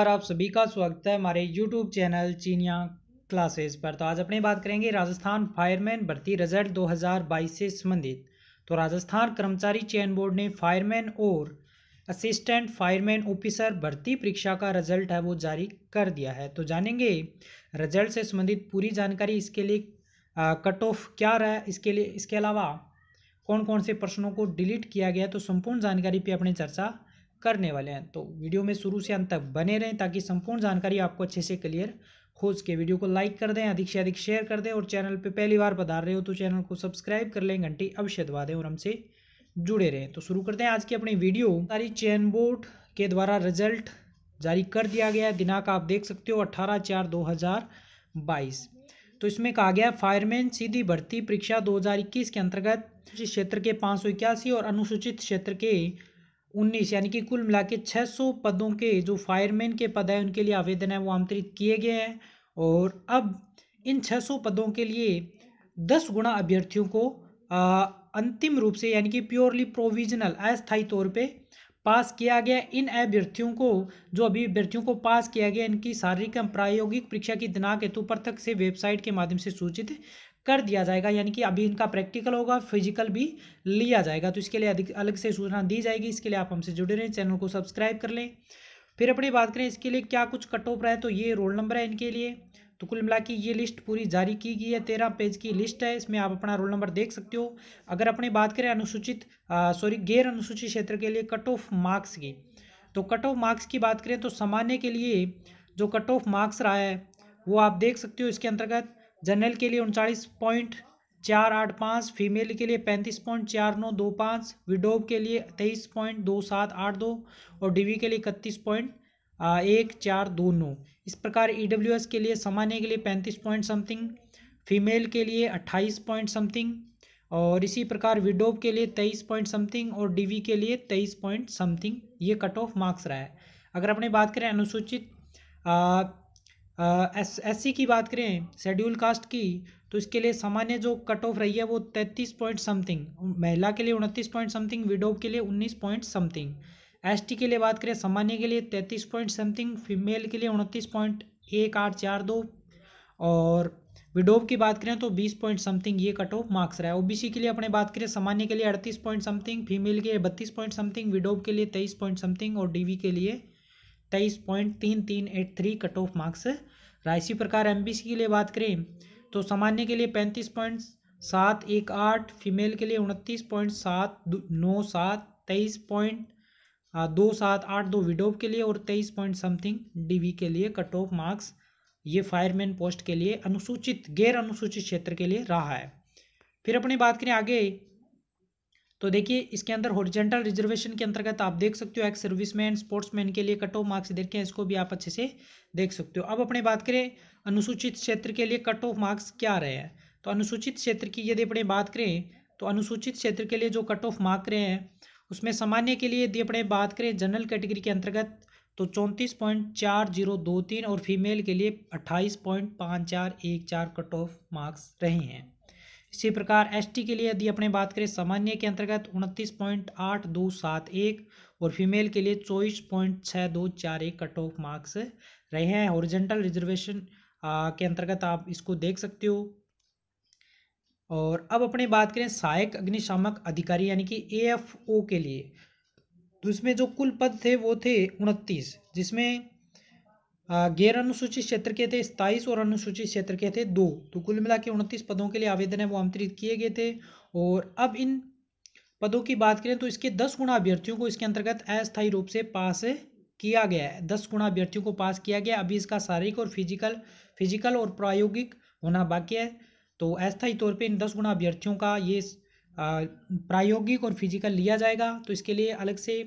और आप सभी का स्वागत है हमारे YouTube चैनल चीनिया क्लासेस पर तो आज अपने बात करेंगे राजस्थान फायरमैन भर्ती रिजल्ट 2022 से संबंधित तो राजस्थान कर्मचारी चयन बोर्ड ने फायरमैन और असिस्टेंट फायरमैन ऑफिसर भर्ती परीक्षा का रिजल्ट है वो जारी कर दिया है तो जानेंगे रिजल्ट से संबंधित पूरी जानकारी इसके लिए कट ऑफ क्या रहा है इसके लिए इसके अलावा कौन कौन से प्रश्नों को डिलीट किया गया तो संपूर्ण जानकारी पर अपनी चर्चा करने वाले हैं तो वीडियो में शुरू से अंत तक बने रहें ताकि संपूर्ण जानकारी आपको अच्छे से क्लियर हो सके वीडियो को लाइक कर दें अधिक से अधिक शेयर कर दें और चैनल पर पहली बार पधार रहे हो तो चैनल को सब्सक्राइब कर लें घंटी अवश्य दबा दें और हमसे जुड़े रहें तो शुरू करते हैं आज की अपनी वीडियो सारी चैन बोर्ड के द्वारा रिजल्ट जारी कर दिया गया है दिनांक आप देख सकते हो अट्ठारह चार दो हज़ार बाईस तो इसमें कहा गया फायरमैन सीधी भर्ती परीक्षा दो हज़ार इक्कीस के अंतर्गत क्षेत्र के पाँच सौ इक्यासी और अनुसूचित क्षेत्र के उन्नीस यानी कि कुल मिला के छः सौ पदों के जो फायरमैन के पद हैं उनके लिए आवेदन है वो आमंत्रित किए गए हैं और अब इन छः सौ पदों के लिए दस गुणा अभ्यर्थियों को आ, अंतिम रूप से यानी कि प्योरली प्रोविजनल अस्थायी तौर पे पास किया गया इन अभ्यर्थियों को जो अभी अभ्यर्थियों को पास किया गया इनकी शारीरिक एवं प्रायोगिक परीक्षा की दिनाक हेतु पृथक से वेबसाइट के माध्यम से सूचित कर दिया जाएगा यानी कि अभी इनका प्रैक्टिकल होगा फिजिकल भी लिया जाएगा तो इसके लिए अलग से सूचना दी जाएगी इसके लिए आप हमसे जुड़े रहें चैनल को सब्सक्राइब कर लें फिर अपनी बात करें इसके लिए क्या कुछ कट ऑफ रहा है तो ये रोल नंबर है इनके लिए तो कुल मिला ये लिस्ट पूरी जारी की गई है तेरह पेज की लिस्ट है इसमें आप अपना रोल नंबर देख सकते हो अगर अपनी बात करें अनुसूचित सॉरी गैर अनुसूचित क्षेत्र के लिए कट ऑफ मार्क्स की तो कट ऑफ मार्क्स की बात करें तो सामान्य के लिए जो कट ऑफ मार्क्स रहा है वो आप देख सकते हो इसके अंतर्गत जनरल के लिए उनचालीस पॉइंट चार आठ पाँच फीमेल के लिए पैंतीस पॉइंट चार नौ दो पाँच विडोब के लिए तेईस पॉइंट दो सात आठ दो और डीवी के लिए इकतीस पॉइंट एक चार दो नौ इस प्रकार ई डब्ल्यू एस के लिए सामान्य के लिए पैंतीस पॉइंट समथिंग फीमेल के लिए अट्ठाईस पॉइंट समथिंग और इसी प्रकार विडोब के लिए तेईस पॉइंट समथिंग और डी के लिए तेईस पॉइंट समथिंग ये कट ऑफ मार्क्स रहा है अगर अपने बात करें अनुसूचित एस एस की बात करें शेड्यूल कास्ट की तो इसके लिए सामान्य जो कट ऑफ रही है वो तैंतीस पॉइंट समथिंग महिला के लिए उनतीस पॉइंट समथिंग विडो के लिए उन्नीस पॉइंट समथिंग एस के लिए बात करें सामान्य के लिए तैंतीस पॉइंट समथिंग फीमेल के लिए उनतीस पॉइंट एक आठ चार दो और विडोव की बात करें तो बीस पॉइंट समथिंग ये कट ऑफ मार्क्स रहा है ओबीसी के लिए अपने बात करें सामान्य के लिए अड़तीस पॉइंट समथिंग फीमेल के लिए बत्तीस पॉइंट समथिंग विडोव के लिए तेईस पॉइंट समथिंग और डीवी के लिए तेईस पॉइंट तीन तीन eight three cut off marks रहा इसी प्रकार एम के लिए बात करें तो सामान्य के लिए पैंतीस पॉइंट सात एक आठ फीमेल के लिए उनतीस पॉइंट सात नौ सात तेईस पॉइंट दो सात आठ दो विडोव के लिए और तेईस पॉइंट समथिंग डी के लिए कट ऑफ मार्क्स ये फायरमैन पोस्ट के लिए अनुसूचित गैर अनुसूचित क्षेत्र के लिए रहा है फिर अपनी बात करें आगे तो देखिए इसके अंदर होरिजेंटल रिजर्वेशन के अंतर्गत आप देख सकते हो एक्स सर्विसमैन स्पोर्ट्समैन के लिए कट ऑफ मार्क्स देखें इसको भी आप अच्छे से देख सकते हो अब अपने बात करें अनुसूचित क्षेत्र के लिए कट ऑफ मार्क्स क्या रहे हैं तो अनुसूचित क्षेत्र की यदि अपने बात करें तो अनुसूचित क्षेत्र के लिए जो कट ऑफ मार्क रहे हैं उसमें सामान्य के लिए यदि अपने बात करें जनरल कैटेगरी के अंतर्गत तो चौंतीस पॉइंट चार जीरो दो तीन और फीमेल के लिए अट्ठाईस पॉइंट पाँच चार एक चार कट ऑफ मार्क्स रहे हैं इसी प्रकार एसटी के लिए यदि अपने बात करें सामान्य के अंतर्गत उनतीस पॉइंट आठ दो सात एक और फीमेल के लिए चौबीस पॉइंट छः दो चार एक कट ऑफ मार्क्स रहे हैं ओरिजेंटल रिजर्वेशन के अंतर्गत आप इसको देख सकते हो और अब अपने बात करें सहायक अग्निशामक अधिकारी यानी कि ए के लिए तो इसमें जो कुल पद थे वो थे उनतीस जिसमें गैर अनुसूचित क्षेत्र के थे सताईस और अनुसूचित क्षेत्र के थे दो तो कुल मिला के उनतीस पदों के लिए आवेदन है वो आमंत्रित किए गए थे और अब इन पदों की बात करें तो इसके दस गुणा अभ्यर्थियों को इसके अंतर्गत अस्थायी रूप से पास किया गया है दस गुणा अभ्यर्थियों को पास किया गया अभी इसका शारीरिक और फिजिकल फिजिकल और प्रायोगिक होना बाकी है तो अस्थायी तौर पर इन दस गुणा अभ्यर्थियों का ये प्रायोगिक और फिजिकल लिया जाएगा तो इसके लिए अलग से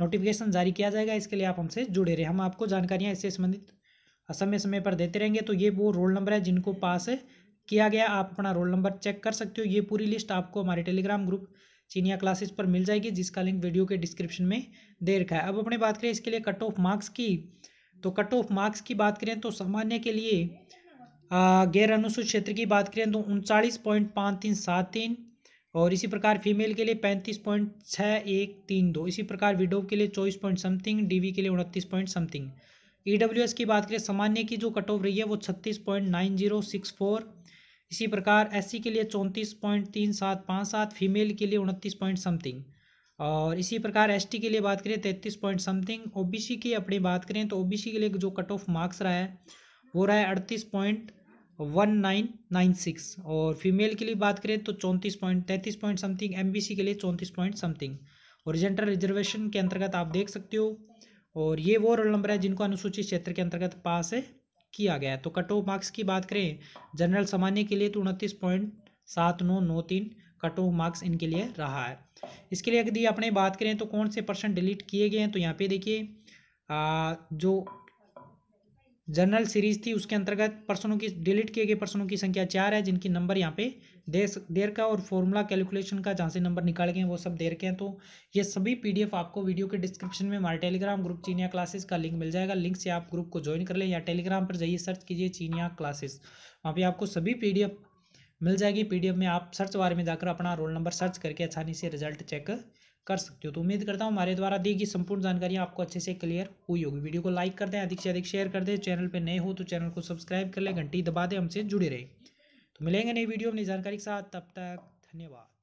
नोटिफिकेशन जारी किया जाएगा इसके लिए आप हमसे जुड़े रहे हम आपको जानकारियाँ इससे संबंधित समय समय पर देते रहेंगे तो ये वो रोल नंबर है जिनको पास किया गया आप अपना रोल नंबर चेक कर सकते हो ये पूरी लिस्ट आपको हमारे टेलीग्राम ग्रुप चीनिया क्लासेस पर मिल जाएगी जिसका लिंक वीडियो के डिस्क्रिप्शन में दे रखा है अब अपने बात करें इसके लिए कट ऑफ मार्क्स की तो कट ऑफ मार्क्स की बात करें तो सामान्य के लिए गैर अनुसूचित क्षेत्र की बात करें तो उनचालीस पॉइंट पाँच तीन सात तीन और इसी प्रकार फीमेल के लिए पैंतीस पॉइंट छः एक तीन दो इसी प्रकार विडो के लिए चौबीस पॉइंट समथिंग डीवी के लिए उनतीस पॉइंट समथिंग ई की बात करें सामान्य की जो कट ऑफ रही है वो छत्तीस point nine zero six four इसी प्रकार एस के लिए चौंतीस पॉइंट तीन सात पाँच सात फीमेल के लिए उनतीस पॉइंट समथिंग और इसी प्रकार एस के लिए बात करें तैंतीस पॉइंट समथिंग ओ की अपनी बात करें तो ओ के लिए जो कट ऑफ मार्क्स रहा है वो रहा है अड़तीस point one nine nine six और फीमेल के लिए बात करें तो चौंतीस पॉइंट तैंतीस point something M B C के लिए चौंतीस पॉइंट समथिंग और जेंटर रिजर्वेशन के अंतर्गत आप देख सकते हो और ये वो रोल नंबर है जिनको अनुसूचित क्षेत्र के अंतर्गत पास है किया गया है तो कट ऑफ मार्क्स की बात करें जनरल सामान्य के लिए तो उनतीस पॉइंट सात नौ नौ तीन कट ऑफ मार्क्स इनके लिए रहा है इसके लिए यदि अपने बात करें तो कौन से पर्सन डिलीट किए गए हैं तो यहाँ पे देखिए जो जनरल सीरीज थी उसके अंतर्गत पर्सनों की डिलीट किए गए पर्सनों की संख्या चार है जिनकी नंबर यहाँ पे देश देर का और फॉर्मूला कैलकुलेशन का जहाँ से नंबर निकाल गए हैं वो सब देर के हैं तो ये सभी पीडीएफ आपको वीडियो के डिस्क्रिप्शन में हमारे टेलीग्राम ग्रुप चीनिया क्लासेस का लिंक मिल जाएगा लिंक से आप ग्रुप को ज्वाइन कर लें या टेलीग्राम पर जाइए सर्च कीजिए चीनिया क्लासेस वहाँ पर आपको सभी पी मिल जाएगी पी में आप सर्च बारे में जाकर अपना रोल नंबर सर्च करके आसानी से रिजल्ट चेक कर सकते हो तो उम्मीद करता हूँ हमारे द्वारा दी गई संपूर्ण जानकारी आपको अच्छे से क्लियर हुई होगी वीडियो को लाइक कर दें अधिक से अधिक शेयर कर दें चैनल पर नए हो तो चैनल को सब्सक्राइब कर लें घंटी दबा दें हमसे जुड़े रहें तो मिलेंगे नई वीडियो अपनी जानकारी के साथ तब तक धन्यवाद